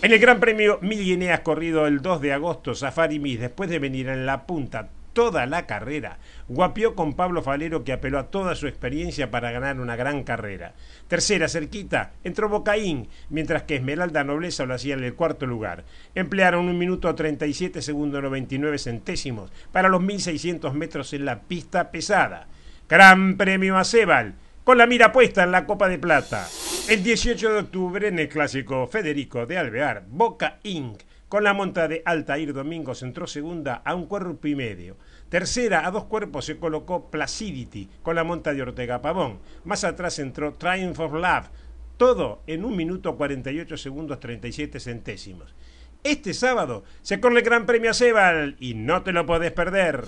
En el Gran Premio Mil Guineas corrido el 2 de agosto, Safari Miss, después de venir en la punta toda la carrera, guapió con Pablo Falero que apeló a toda su experiencia para ganar una gran carrera. Tercera, cerquita, entró Bocaín, mientras que Esmeralda Nobleza lo hacía en el cuarto lugar. Emplearon un minuto 37 segundos 99 centésimos para los 1600 metros en la pista pesada. Gran Premio a Cebal! con la mira puesta en la Copa de Plata. El 18 de octubre, en el clásico Federico de Alvear, Boca Inc., con la monta de Altair Domingos, entró segunda a un cuerpo y medio. Tercera a dos cuerpos se colocó Placidity, con la monta de Ortega Pavón. Más atrás entró Triumph of Love, todo en un minuto 48 segundos 37 centésimos. Este sábado se corre el Gran Premio a Sebal y no te lo podés perder.